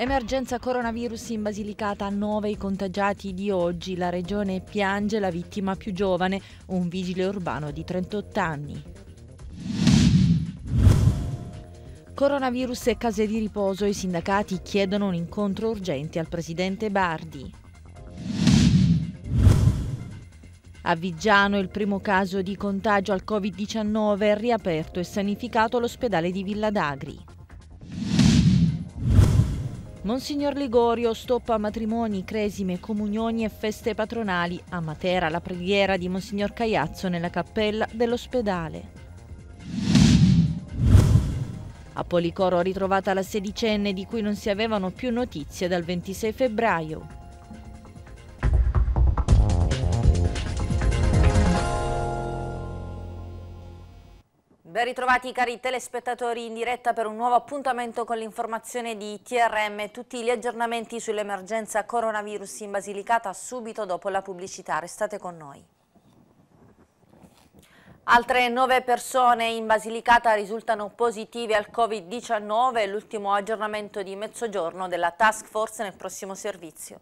Emergenza coronavirus in Basilicata, 9 i contagiati di oggi. La regione piange la vittima più giovane, un vigile urbano di 38 anni. Coronavirus e case di riposo, i sindacati chiedono un incontro urgente al presidente Bardi. A Viggiano il primo caso di contagio al Covid-19 è riaperto e sanificato l'ospedale di Villa d'Agri. Monsignor Ligorio stoppa matrimoni, cresime, comunioni e feste patronali. A Matera la preghiera di Monsignor Caiazzo nella cappella dell'ospedale. A Policoro ritrovata la sedicenne di cui non si avevano più notizie dal 26 febbraio. Ben ritrovati cari telespettatori in diretta per un nuovo appuntamento con l'informazione di TRM. Tutti gli aggiornamenti sull'emergenza coronavirus in Basilicata subito dopo la pubblicità. Restate con noi. Altre nove persone in Basilicata risultano positive al Covid-19, l'ultimo aggiornamento di mezzogiorno della task force nel prossimo servizio.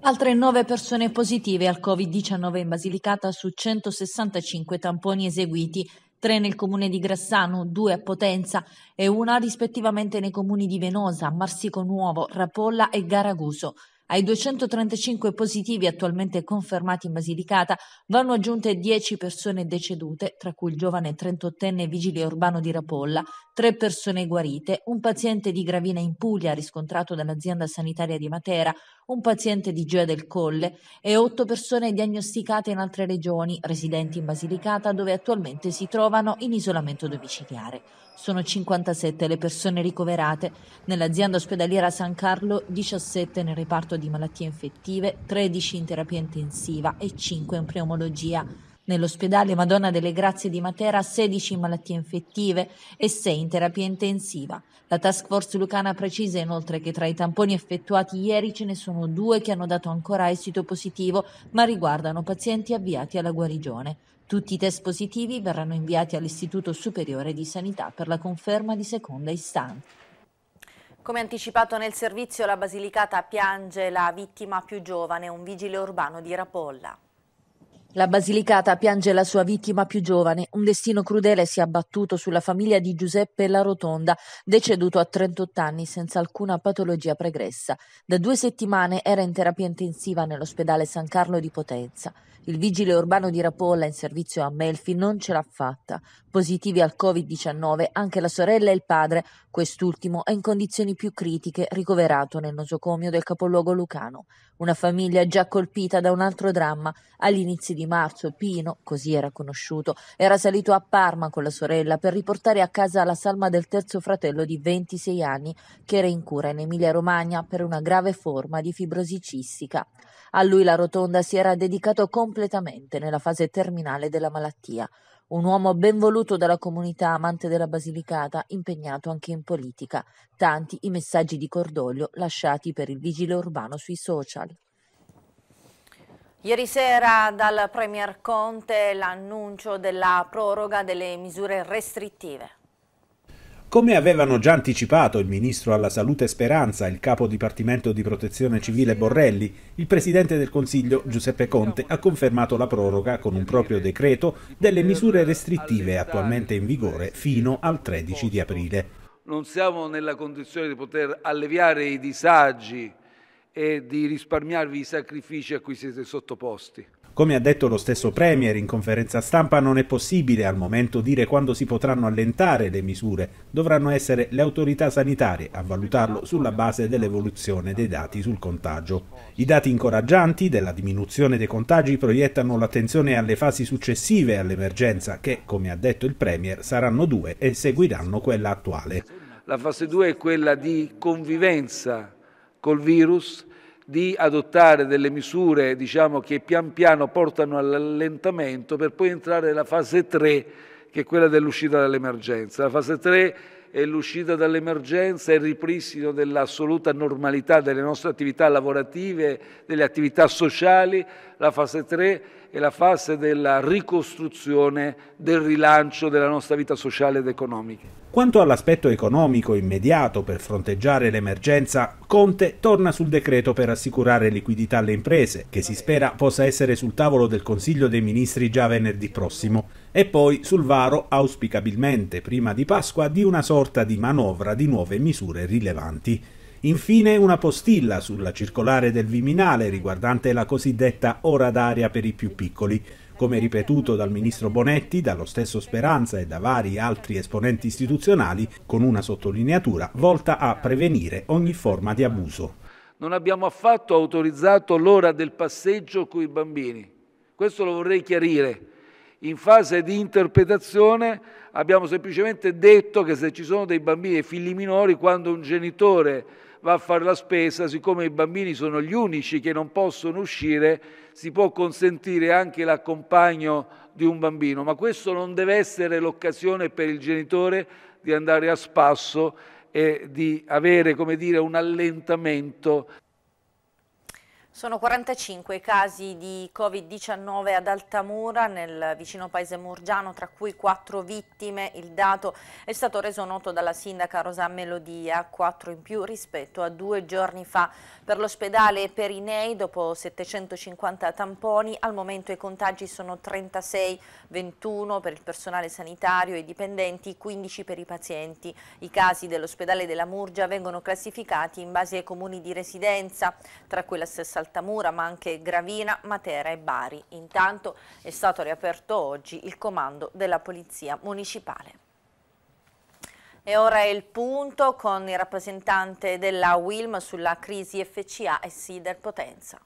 Altre nove persone positive al Covid-19 in Basilicata su 165 tamponi eseguiti tre nel comune di Grassano, due a Potenza e una rispettivamente nei comuni di Venosa, Marsico Nuovo, Rapolla e Garaguso. Ai 235 positivi attualmente confermati in Basilicata vanno aggiunte 10 persone decedute, tra cui il giovane 38enne vigile urbano di Rapolla, Tre persone guarite, un paziente di Gravina in Puglia riscontrato dall'azienda sanitaria di Matera, un paziente di Gea del Colle e otto persone diagnosticate in altre regioni residenti in Basilicata dove attualmente si trovano in isolamento domiciliare. Sono 57 le persone ricoverate, nell'azienda ospedaliera San Carlo 17 nel reparto di malattie infettive, 13 in terapia intensiva e 5 in pneumologia nell'ospedale Madonna delle Grazie di Matera 16 malattie infettive e 6 in terapia intensiva. La task force lucana precisa inoltre che tra i tamponi effettuati ieri ce ne sono due che hanno dato ancora esito positivo, ma riguardano pazienti avviati alla guarigione. Tutti i test positivi verranno inviati all'Istituto Superiore di Sanità per la conferma di seconda istanza. Come anticipato nel servizio, la Basilicata piange la vittima più giovane, un vigile urbano di Rapolla. La Basilicata piange la sua vittima più giovane. Un destino crudele si è abbattuto sulla famiglia di Giuseppe La Rotonda, deceduto a 38 anni senza alcuna patologia pregressa. Da due settimane era in terapia intensiva nell'ospedale San Carlo di Potenza. Il vigile urbano di Rapolla in servizio a Melfi non ce l'ha fatta. Positivi al Covid-19 anche la sorella e il padre, quest'ultimo è in condizioni più critiche, ricoverato nel nosocomio del capoluogo lucano. Una famiglia già colpita da un altro dramma. All'inizio di marzo Pino, così era conosciuto, era salito a Parma con la sorella per riportare a casa la salma del terzo fratello di 26 anni che era in cura in Emilia-Romagna per una grave forma di fibrosi cistica. A lui la rotonda si era dedicato completamente nella fase terminale della malattia un uomo ben voluto dalla comunità amante della Basilicata, impegnato anche in politica. Tanti i messaggi di cordoglio lasciati per il vigile urbano sui social. Ieri sera dal Premier Conte l'annuncio della proroga delle misure restrittive. Come avevano già anticipato il ministro alla salute Speranza, il capo dipartimento di protezione civile Borrelli, il presidente del Consiglio Giuseppe Conte ha confermato la proroga con un proprio decreto delle misure restrittive attualmente in vigore fino al 13 di aprile. Non siamo nella condizione di poter alleviare i disagi e di risparmiarvi i sacrifici a cui siete sottoposti. Come ha detto lo stesso Premier in conferenza stampa, non è possibile al momento dire quando si potranno allentare le misure. Dovranno essere le autorità sanitarie a valutarlo sulla base dell'evoluzione dei dati sul contagio. I dati incoraggianti della diminuzione dei contagi proiettano l'attenzione alle fasi successive all'emergenza che, come ha detto il Premier, saranno due e seguiranno quella attuale. La fase 2 è quella di convivenza col virus di adottare delle misure diciamo, che pian piano portano all'allentamento per poi entrare nella fase 3 che è quella dell'uscita dall'emergenza. La fase 3 è l'uscita dall'emergenza e il ripristino dell'assoluta normalità delle nostre attività lavorative, delle attività sociali. La fase 3 è la fase della ricostruzione, del rilancio della nostra vita sociale ed economica. Quanto all'aspetto economico immediato per fronteggiare l'emergenza, Conte torna sul decreto per assicurare liquidità alle imprese, che si spera possa essere sul tavolo del Consiglio dei Ministri già venerdì prossimo, e poi sul varo auspicabilmente prima di Pasqua di una sorta di manovra di nuove misure rilevanti. Infine una postilla sulla circolare del Viminale riguardante la cosiddetta ora d'aria per i più piccoli. Come ripetuto dal ministro Bonetti, dallo stesso Speranza e da vari altri esponenti istituzionali, con una sottolineatura volta a prevenire ogni forma di abuso. Non abbiamo affatto autorizzato l'ora del passeggio con i bambini. Questo lo vorrei chiarire. In fase di interpretazione abbiamo semplicemente detto che se ci sono dei bambini e figli minori, quando un genitore va a fare la spesa, siccome i bambini sono gli unici che non possono uscire, si può consentire anche l'accompagno di un bambino, ma questo non deve essere l'occasione per il genitore di andare a spasso e di avere, come dire, un allentamento sono 45 i casi di Covid-19 ad Altamura nel vicino paese Murgiano, tra cui 4 vittime. Il dato è stato reso noto dalla sindaca Rosà Melodia, 4 in più rispetto a due giorni fa. Per l'ospedale Perinei, dopo 750 tamponi, al momento i contagi sono 36, 21 per il personale sanitario e i dipendenti, 15 per i pazienti. I casi dell'ospedale della Murgia vengono classificati in base ai comuni di residenza, tra cui la stessa Altamura, ma anche Gravina, Matera e Bari. Intanto è stato riaperto oggi il comando della Polizia Municipale. E ora è il punto con il rappresentante della WILM sulla crisi FCA e SIDER Potenza.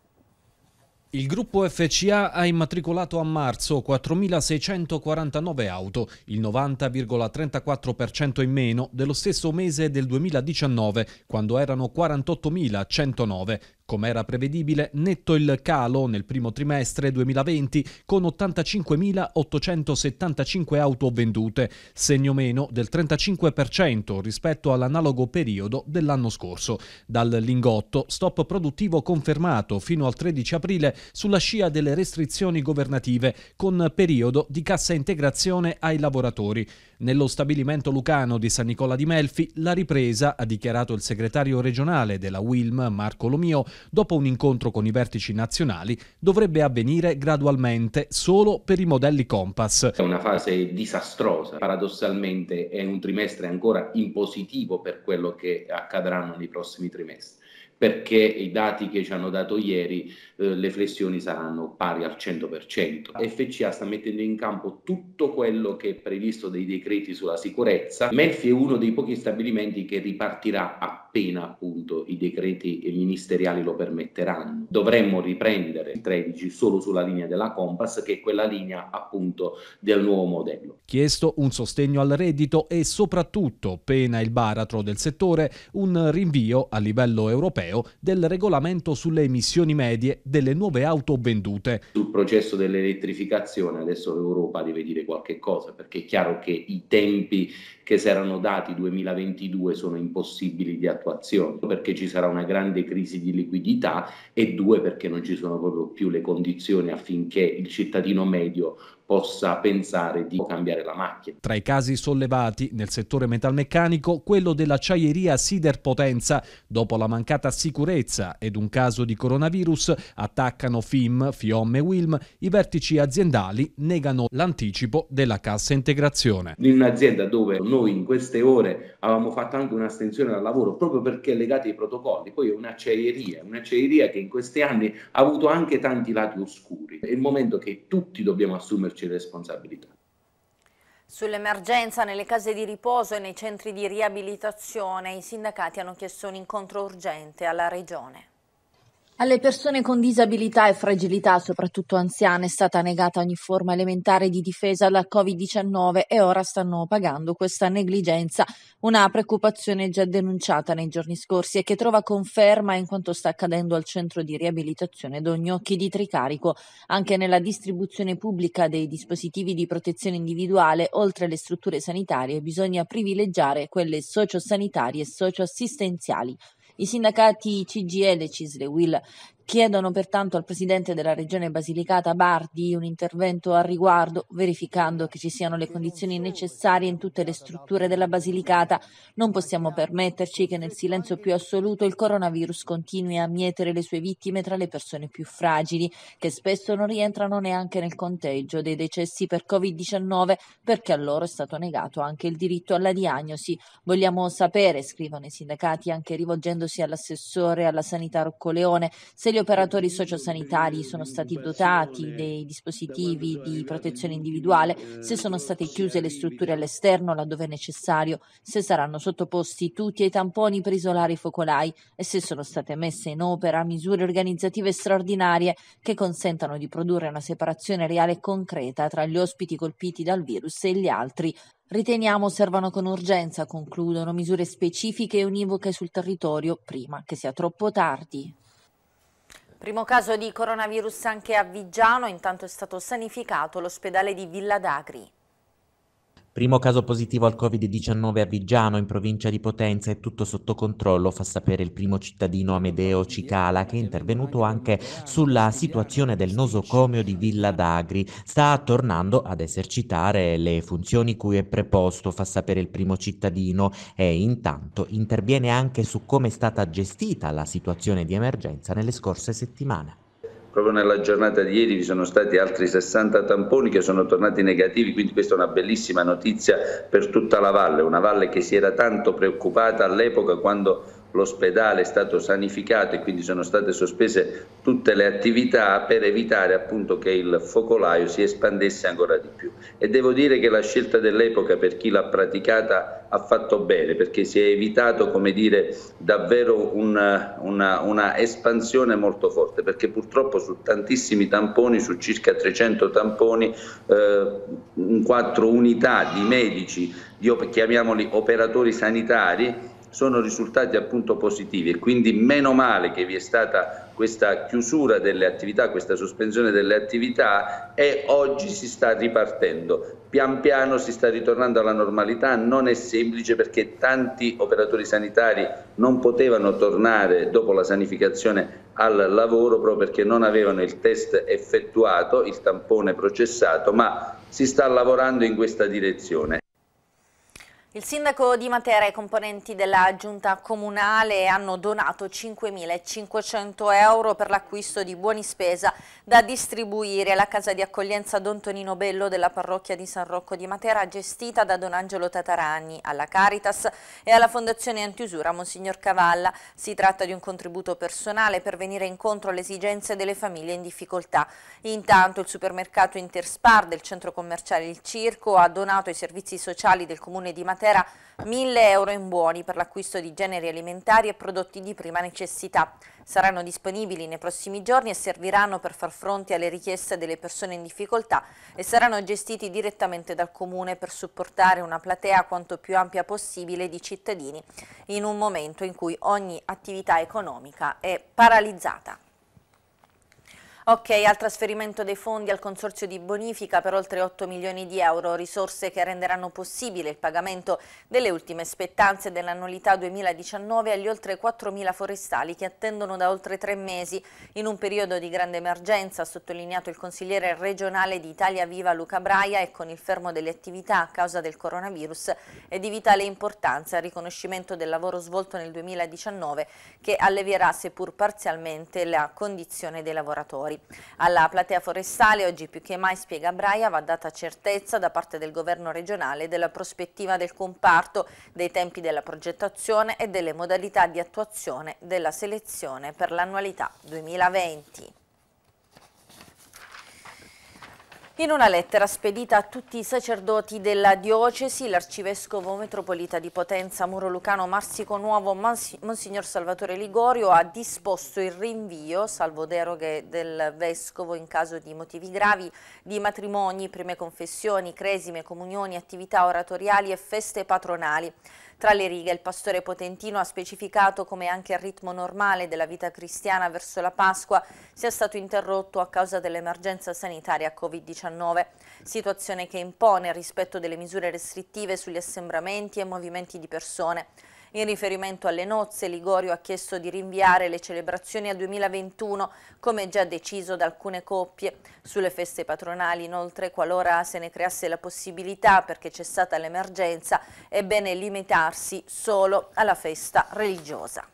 Il gruppo FCA ha immatricolato a marzo 4.649 auto, il 90,34% in meno dello stesso mese del 2019, quando erano 48.109, come era prevedibile, netto il calo nel primo trimestre 2020 con 85.875 auto vendute, segno meno del 35% rispetto all'analogo periodo dell'anno scorso. Dal lingotto, stop produttivo confermato fino al 13 aprile sulla scia delle restrizioni governative con periodo di cassa integrazione ai lavoratori. Nello stabilimento lucano di San Nicola di Melfi la ripresa, ha dichiarato il segretario regionale della WILM Marco Lomio, dopo un incontro con i vertici nazionali, dovrebbe avvenire gradualmente solo per i modelli Compass. È una fase disastrosa, paradossalmente è un trimestre ancora in positivo per quello che accadrà nei prossimi trimestri perché i dati che ci hanno dato ieri eh, le flessioni saranno pari al 100%. Ah. FCA sta mettendo in campo tutto quello che è previsto dei decreti sulla sicurezza. Melfi è uno dei pochi stabilimenti che ripartirà a appena appunto i decreti ministeriali lo permetteranno. Dovremmo riprendere il 13 solo sulla linea della Compass, che è quella linea appunto del nuovo modello. Chiesto un sostegno al reddito e soprattutto, pena il baratro del settore, un rinvio a livello europeo del regolamento sulle emissioni medie delle nuove auto vendute. Sul processo dell'elettrificazione adesso l'Europa deve dire qualche cosa perché è chiaro che i tempi che si erano dati 2022 sono impossibili di attuazione, perché ci sarà una grande crisi di liquidità e due perché non ci sono proprio più le condizioni affinché il cittadino medio possa pensare di cambiare la macchina. Tra i casi sollevati nel settore metalmeccanico, quello dell'acciaieria Sider Potenza, dopo la mancata sicurezza ed un caso di coronavirus, attaccano FIM, FIOM e WILM, i vertici aziendali negano l'anticipo della cassa integrazione. In un'azienda dove noi in queste ore avevamo fatto anche un'astensione dal lavoro proprio perché legati ai protocolli, poi è un'acciaieria, un'acciaieria che in questi anni ha avuto anche tanti lati oscuri. È il momento che tutti dobbiamo assumerci assumerci responsabilità. Sull'emergenza nelle case di riposo e nei centri di riabilitazione i sindacati hanno chiesto un incontro urgente alla Regione. Alle persone con disabilità e fragilità, soprattutto anziane, è stata negata ogni forma elementare di difesa dal Covid-19 e ora stanno pagando questa negligenza, una preoccupazione già denunciata nei giorni scorsi e che trova conferma in quanto sta accadendo al centro di riabilitazione Dognocchi di Tricarico, anche nella distribuzione pubblica dei dispositivi di protezione individuale, oltre alle strutture sanitarie, bisogna privilegiare quelle sociosanitarie e socioassistenziali. I sindacati CGL, e Will Chiedono pertanto al presidente della regione Basilicata Bardi un intervento al riguardo, verificando che ci siano le condizioni necessarie in tutte le strutture della Basilicata. Non possiamo permetterci che nel silenzio più assoluto il coronavirus continui a mietere le sue vittime tra le persone più fragili, che spesso non rientrano neanche nel conteggio dei decessi per Covid-19 perché a loro è stato negato anche il diritto alla diagnosi. Vogliamo sapere, scrivono i sindacati anche rivolgendosi all'assessore alla sanità Roccoleone, se gli operatori sociosanitari sono stati dotati dei dispositivi di protezione individuale, se sono state chiuse le strutture all'esterno laddove necessario, se saranno sottoposti tutti ai tamponi per isolare i focolai e se sono state messe in opera misure organizzative straordinarie che consentano di produrre una separazione reale e concreta tra gli ospiti colpiti dal virus e gli altri, Riteniamo servano con urgenza, concludono, misure specifiche e univoche sul territorio prima che sia troppo tardi. Primo caso di coronavirus anche a Viggiano, intanto è stato sanificato l'ospedale di Villa d'Agri. Primo caso positivo al Covid-19 a Viggiano, in provincia di Potenza, è tutto sotto controllo, fa sapere il primo cittadino Amedeo Cicala, che è intervenuto anche sulla situazione del nosocomio di Villa d'Agri. Sta tornando ad esercitare le funzioni cui è preposto, fa sapere il primo cittadino, e intanto interviene anche su come è stata gestita la situazione di emergenza nelle scorse settimane proprio nella giornata di ieri vi sono stati altri 60 tamponi che sono tornati negativi, quindi questa è una bellissima notizia per tutta la valle, una valle che si era tanto preoccupata all'epoca quando l'ospedale è stato sanificato e quindi sono state sospese tutte le attività per evitare appunto che il focolaio si espandesse ancora di più. E devo dire che la scelta dell'epoca per chi l'ha praticata ha fatto bene perché si è evitato come dire davvero una, una, una espansione molto forte perché purtroppo su tantissimi tamponi, su circa 300 tamponi, eh, 4 unità di medici, di, chiamiamoli operatori sanitari, sono risultati appunto positivi e quindi meno male che vi è stata questa chiusura delle attività, questa sospensione delle attività e oggi si sta ripartendo. Pian piano si sta ritornando alla normalità, non è semplice perché tanti operatori sanitari non potevano tornare dopo la sanificazione al lavoro proprio perché non avevano il test effettuato, il tampone processato, ma si sta lavorando in questa direzione. Il sindaco di Matera e i componenti della giunta comunale hanno donato 5.500 euro per l'acquisto di buoni spesa da distribuire alla casa di accoglienza Don Tonino Bello della parrocchia di San Rocco di Matera gestita da Don Angelo Tatarani, alla Caritas e alla Fondazione Antiusura Monsignor Cavalla. Si tratta di un contributo personale per venire incontro alle esigenze delle famiglie in difficoltà. Intanto il supermercato Interspar del centro commerciale Il Circo ha donato i servizi sociali del comune di Matera intera 1000 euro in buoni per l'acquisto di generi alimentari e prodotti di prima necessità. Saranno disponibili nei prossimi giorni e serviranno per far fronte alle richieste delle persone in difficoltà e saranno gestiti direttamente dal Comune per supportare una platea quanto più ampia possibile di cittadini in un momento in cui ogni attività economica è paralizzata. Ok, al trasferimento dei fondi al Consorzio di Bonifica per oltre 8 milioni di euro, risorse che renderanno possibile il pagamento delle ultime spettanze dell'annualità 2019 agli oltre 4 mila forestali che attendono da oltre tre mesi. In un periodo di grande emergenza, ha sottolineato il consigliere regionale di Italia Viva Luca Braia e con il fermo delle attività a causa del coronavirus è di vitale importanza il riconoscimento del lavoro svolto nel 2019 che allevierà seppur parzialmente la condizione dei lavoratori. Forestali. Alla platea forestale oggi più che mai, spiega Braia, va data certezza da parte del governo regionale della prospettiva del comparto, dei tempi della progettazione e delle modalità di attuazione della selezione per l'annualità 2020. In una lettera spedita a tutti i sacerdoti della diocesi, l'arcivescovo metropolita di Potenza Muro Lucano Marsico Nuovo Monsignor Salvatore Ligorio ha disposto il rinvio, salvo deroghe del vescovo in caso di motivi gravi, di matrimoni, prime confessioni, cresime, comunioni, attività oratoriali e feste patronali. Tra le righe il pastore potentino ha specificato come anche il ritmo normale della vita cristiana verso la Pasqua sia stato interrotto a causa dell'emergenza sanitaria Covid-19 situazione che impone il rispetto delle misure restrittive sugli assembramenti e movimenti di persone. In riferimento alle nozze, Ligorio ha chiesto di rinviare le celebrazioni al 2021, come già deciso da alcune coppie. Sulle feste patronali, inoltre, qualora se ne creasse la possibilità perché c'è stata l'emergenza, è bene limitarsi solo alla festa religiosa.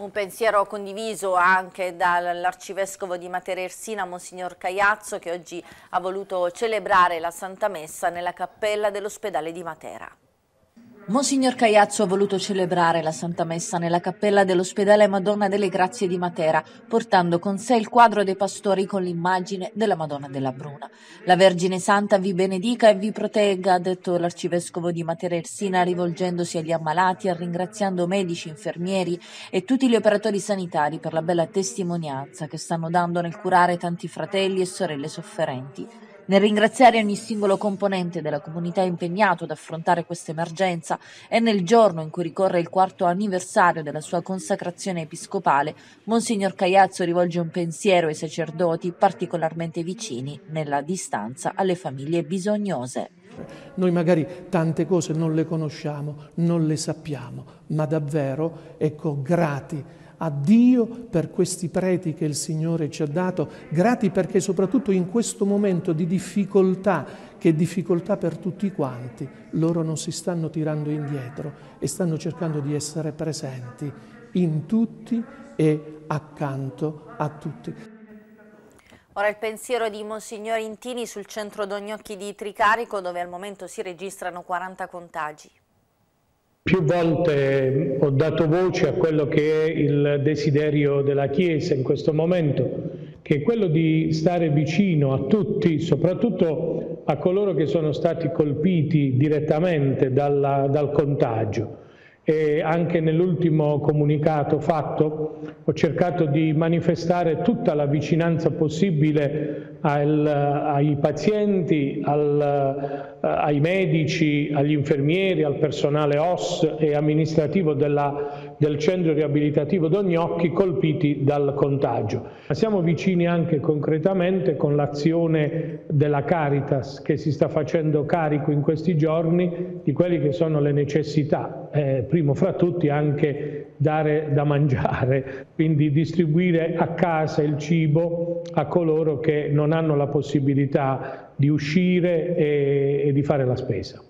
Un pensiero condiviso anche dall'arcivescovo di Matera Ersina, Monsignor Caiazzo, che oggi ha voluto celebrare la Santa Messa nella cappella dell'ospedale di Matera. Monsignor Caiazzo ha voluto celebrare la Santa Messa nella cappella dell'ospedale Madonna delle Grazie di Matera, portando con sé il quadro dei pastori con l'immagine della Madonna della Bruna. La Vergine Santa vi benedica e vi protegga, ha detto l'arcivescovo di Matera Ersina, rivolgendosi agli ammalati e ringraziando medici, infermieri e tutti gli operatori sanitari per la bella testimonianza che stanno dando nel curare tanti fratelli e sorelle sofferenti. Nel ringraziare ogni singolo componente della comunità impegnato ad affrontare questa emergenza e nel giorno in cui ricorre il quarto anniversario della sua consacrazione episcopale, Monsignor Caiazzo rivolge un pensiero ai sacerdoti particolarmente vicini nella distanza alle famiglie bisognose. Noi magari tante cose non le conosciamo, non le sappiamo, ma davvero, ecco, grati a Dio per questi preti che il Signore ci ha dato, grati perché soprattutto in questo momento di difficoltà, che è difficoltà per tutti quanti, loro non si stanno tirando indietro e stanno cercando di essere presenti in tutti e accanto a tutti. Ora il pensiero di Monsignor Intini sul centro Dognocchi di Tricarico dove al momento si registrano 40 contagi. Più volte ho dato voce a quello che è il desiderio della Chiesa in questo momento, che è quello di stare vicino a tutti, soprattutto a coloro che sono stati colpiti direttamente dalla, dal contagio e anche nell'ultimo comunicato fatto ho cercato di manifestare tutta la vicinanza possibile al, ai pazienti, al, eh, ai medici, agli infermieri, al personale OS e amministrativo della del centro riabilitativo Dognocchi colpiti dal contagio. Ma siamo vicini anche concretamente con l'azione della Caritas che si sta facendo carico in questi giorni di quelle che sono le necessità, eh, primo fra tutti anche dare da mangiare, quindi distribuire a casa il cibo a coloro che non hanno la possibilità di uscire e, e di fare la spesa.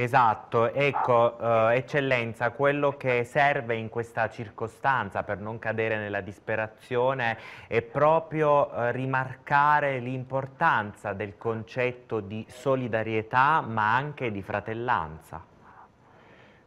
Esatto, ecco eh, eccellenza, quello che serve in questa circostanza per non cadere nella disperazione è proprio eh, rimarcare l'importanza del concetto di solidarietà ma anche di fratellanza.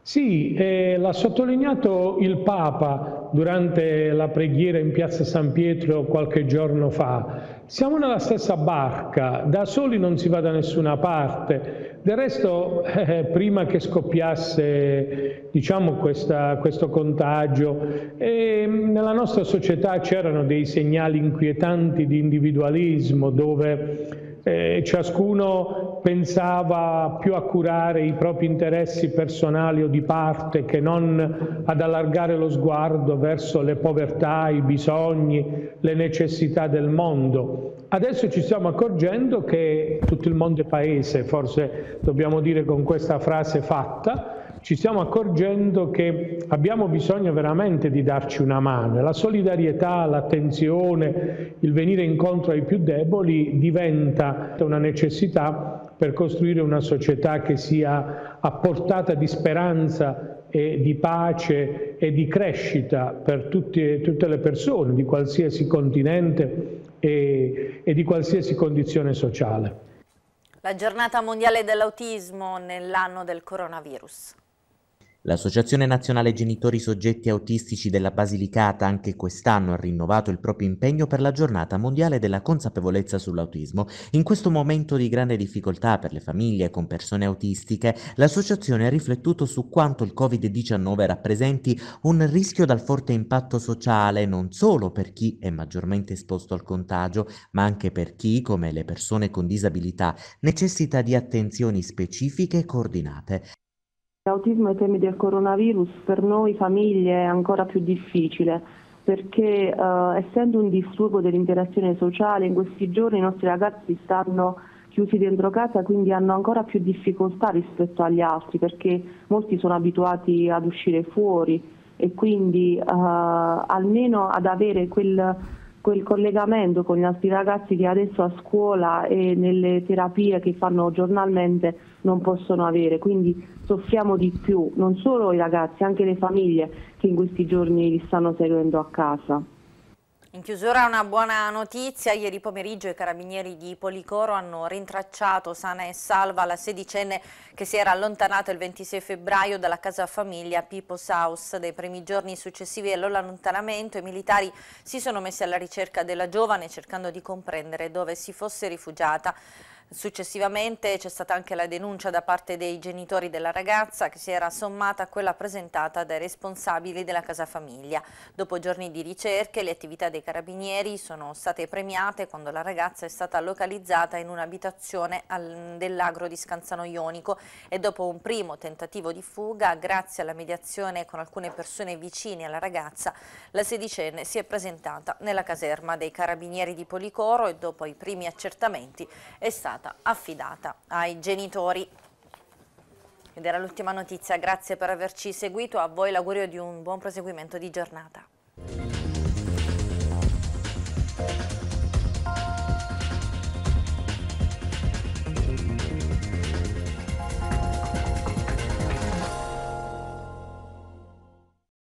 Sì, eh, l'ha sottolineato il Papa durante la preghiera in piazza San Pietro qualche giorno fa siamo nella stessa barca, da soli non si va da nessuna parte. Del resto, eh, prima che scoppiasse diciamo, questa, questo contagio, eh, nella nostra società c'erano dei segnali inquietanti di individualismo, dove eh, ciascuno pensava più a curare i propri interessi personali o di parte che non ad allargare lo sguardo verso le povertà, i bisogni, le necessità del mondo. Adesso ci stiamo accorgendo che tutto il mondo è paese, forse dobbiamo dire con questa frase fatta, ci stiamo accorgendo che abbiamo bisogno veramente di darci una mano. La solidarietà, l'attenzione, il venire incontro ai più deboli diventa una necessità per costruire una società che sia a portata di speranza e di pace e di crescita per tutte, tutte le persone di qualsiasi continente e, e di qualsiasi condizione sociale. La giornata mondiale dell'autismo nell'anno del coronavirus. L'Associazione Nazionale Genitori Soggetti Autistici della Basilicata anche quest'anno ha rinnovato il proprio impegno per la giornata mondiale della consapevolezza sull'autismo. In questo momento di grande difficoltà per le famiglie con persone autistiche, l'associazione ha riflettuto su quanto il Covid-19 rappresenti un rischio dal forte impatto sociale non solo per chi è maggiormente esposto al contagio, ma anche per chi, come le persone con disabilità, necessita di attenzioni specifiche e coordinate. L'autismo e i temi del coronavirus per noi famiglie è ancora più difficile perché eh, essendo un disturbo dell'interazione sociale in questi giorni i nostri ragazzi stanno chiusi dentro casa quindi hanno ancora più difficoltà rispetto agli altri perché molti sono abituati ad uscire fuori e quindi eh, almeno ad avere quel, quel collegamento con gli altri ragazzi che adesso a scuola e nelle terapie che fanno giornalmente non possono avere. Quindi soffriamo di più, non solo i ragazzi, anche le famiglie che in questi giorni li stanno seguendo a casa. In chiusura una buona notizia, ieri pomeriggio i carabinieri di Policoro hanno rintracciato sana e salva la sedicenne che si era allontanata il 26 febbraio dalla casa famiglia Pippo Saus. Dei primi giorni successivi all'allontanamento i militari si sono messi alla ricerca della giovane cercando di comprendere dove si fosse rifugiata. Successivamente c'è stata anche la denuncia da parte dei genitori della ragazza che si era sommata a quella presentata dai responsabili della casa famiglia. Dopo giorni di ricerche le attività dei carabinieri sono state premiate quando la ragazza è stata localizzata in un'abitazione dell'agro di Scanzano Ionico e dopo un primo tentativo di fuga, grazie alla mediazione con alcune persone vicine alla ragazza, la sedicenne si è presentata nella caserma dei carabinieri di Policoro e dopo i primi accertamenti è stata stata affidata ai genitori. Ed era l'ultima notizia, grazie per averci seguito, a voi l'augurio di un buon proseguimento di giornata.